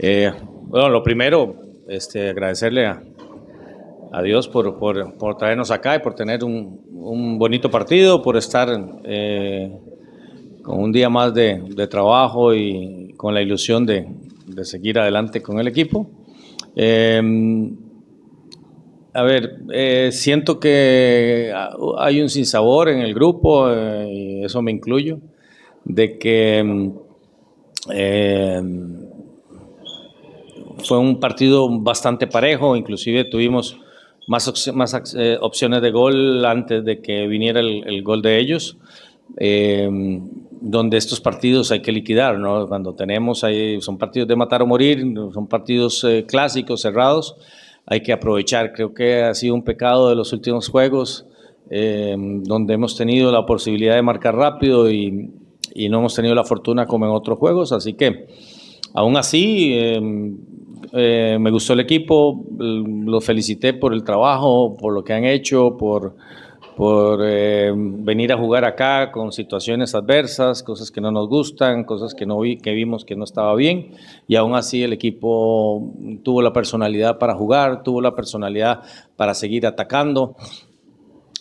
Eh, bueno, lo primero, este, agradecerle a, Dios por, traernos acá y por tener un, bonito partido, por estar eh, con un día más de, trabajo y con la ilusión de, seguir adelante con el equipo. Em, a ver, eh, siento que hay un sinsabor en el grupo, y eso me incluyo, de que em, fue un partido bastante parejo, inclusive tuvimos más, más eh, opciones de gol antes de que viniera el, gol de ellos. Em, donde estos partidos hay que liquidar, ¿no? Cuando tenemos, ahí, son partidos de matar o morir, son partidos eh, clásicos, cerrados, hay que aprovechar. Creo que ha sido un pecado de los últimos juegos, em, donde hemos tenido la posibilidad de marcar rápido y no hemos tenido la fortuna como en otros juegos, así que Aún así, em, eh, me gustó el equipo, lo felicité por el trabajo, por lo que han hecho, por, por em, venir a jugar acá con situaciones adversas, cosas que no nos gustan, cosas que, no que vimos que no estaba bien, y aún así el equipo tuvo la personalidad para jugar, tuvo la personalidad para seguir atacando.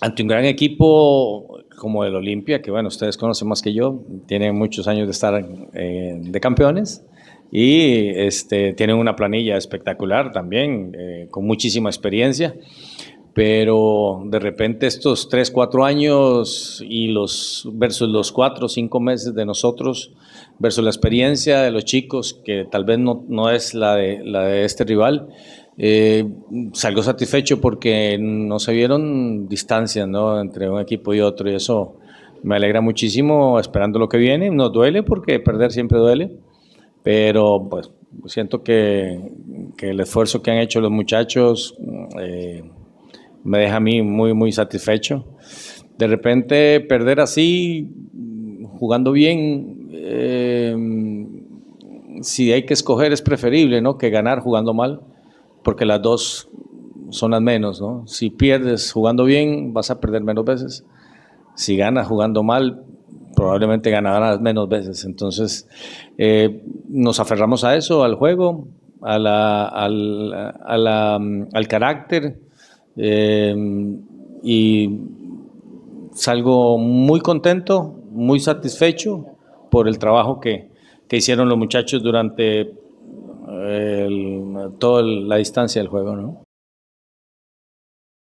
Ante un gran equipo como el Olimpia, que bueno, ustedes conocen más que yo, tiene muchos años de estar de campeones, y este, tienen una planilla espectacular también, eh, con muchísima experiencia, pero de repente estos 3, 4 años y los, versus los 4, 5 meses de nosotros, versus la experiencia de los chicos, que tal vez no, es la de, la de este rival, eh, salgo satisfecho porque no se vieron distancias entre un equipo y otro y eso me alegra muchísimo esperando lo que viene. No duele porque perder siempre duele, pero pues siento que, el esfuerzo que han hecho los muchachos eh, me deja a mí muy, muy satisfecho. De repente perder así, jugando bien, eh, si hay que escoger es preferible, ¿no? Que ganar jugando mal, porque las dos son las menos, Si pierdes jugando bien, vas a perder menos veces. Si ganas jugando mal, probablemente ganarán menos veces. Entonces, eh, nos aferramos a eso, al juego, a la, al, al, carácter. Eh, y salgo muy contento, muy satisfecho por el trabajo que, hicieron los muchachos durante eh, toda la distancia del juego. ¿no?